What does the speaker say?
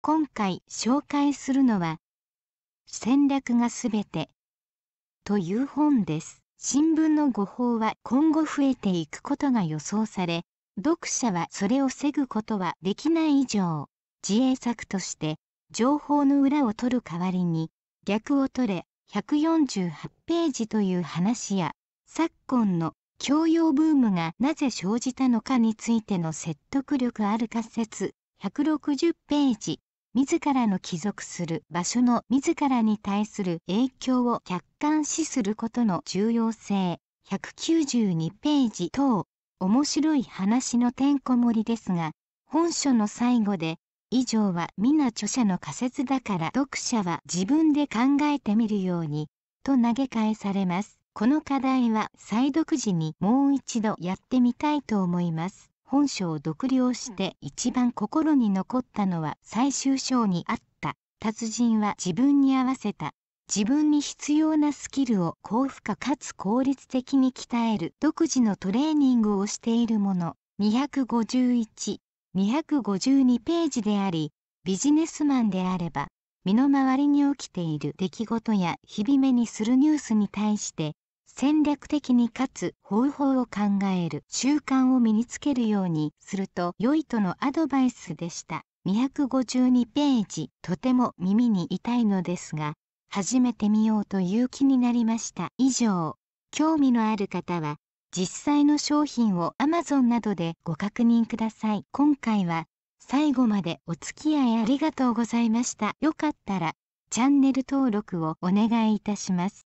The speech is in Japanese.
今回紹介するのは戦略がすべてという本です新聞の誤報は今後増えていくことが予想され読者はそれを防ぐことはできない以上自衛策として情報の裏を取る代わりに逆を取れ148ページという話や昨今の教養ブームがなぜ生じたのかについての説得力ある仮説160ページ自らの帰属する場所の自らに対する影響を客観視することの重要性192ページ等面白い話のてんこ盛りですが本書の最後で以上は皆著者の仮説だから読者は自分で考えてみるようにと投げ返されますこの課題は再読時にもう一度やってみたいと思います本書を読了して一番心に残ったのは最終章にあった達人は自分に合わせた自分に必要なスキルを高負荷かつ効率的に鍛える独自のトレーニングをしているもの251-252ページでありビジネスマンであれば身の回りに起きている出来事や日々目にするニュースに対して戦略的にかつ方法を考える習慣を身につけるようにすると良いとのアドバイスでした。252ページ、とても耳に痛いのですが、始めてみようという気になりました。以上、興味のある方は、実際の商品を Amazon などでご確認ください。今回は、最後までお付き合いありがとうございました。よかったら、チャンネル登録をお願いいたします。